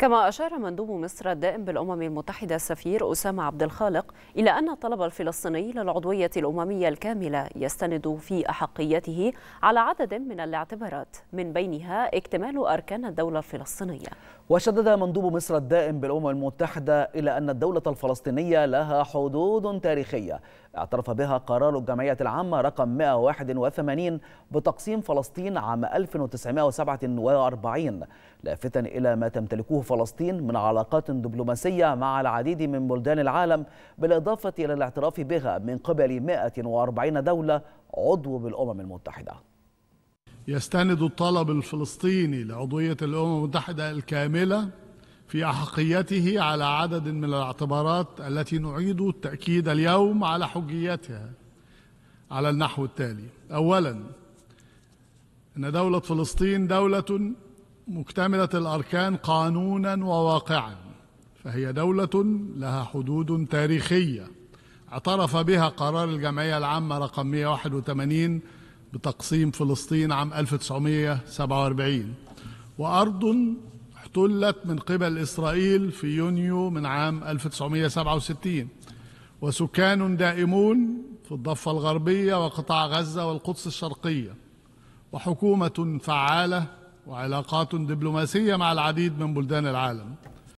كما أشار مندوب مصر الدائم بالأمم المتحدة السفير أسامة عبد الخالق إلى أن الطلب الفلسطيني للعضوية الأممية الكاملة يستند في أحقيته على عدد من الاعتبارات من بينها اكتمال أركان الدولة الفلسطينية وشدد مندوب مصر الدائم بالأمم المتحدة إلى أن الدولة الفلسطينية لها حدود تاريخية اعترف بها قرار الجمعية العامة رقم 181 بتقسيم فلسطين عام 1947 لافتا إلى ما تمتلكه فلسطين من علاقات دبلوماسية مع العديد من بلدان العالم بالإضافة إلى الاعتراف بها من قبل 140 دولة عضو بالأمم المتحدة يستند الطلب الفلسطيني لعضوية الأمم المتحدة الكاملة في أحقيته على عدد من الاعتبارات التي نعيد التأكيد اليوم على حجيتها على النحو التالي أولا أن دولة فلسطين دولة مكتملة الأركان قانونا وواقعا فهي دولة لها حدود تاريخية اعترف بها قرار الجمعية العامة رقم 181 بتقسيم فلسطين عام 1947 وأرض احتلت من قبل إسرائيل في يونيو من عام 1967 وسكان دائمون في الضفة الغربية وقطاع غزة والقدس الشرقية وحكومة فعالة وعلاقات دبلوماسية مع العديد من بلدان العالم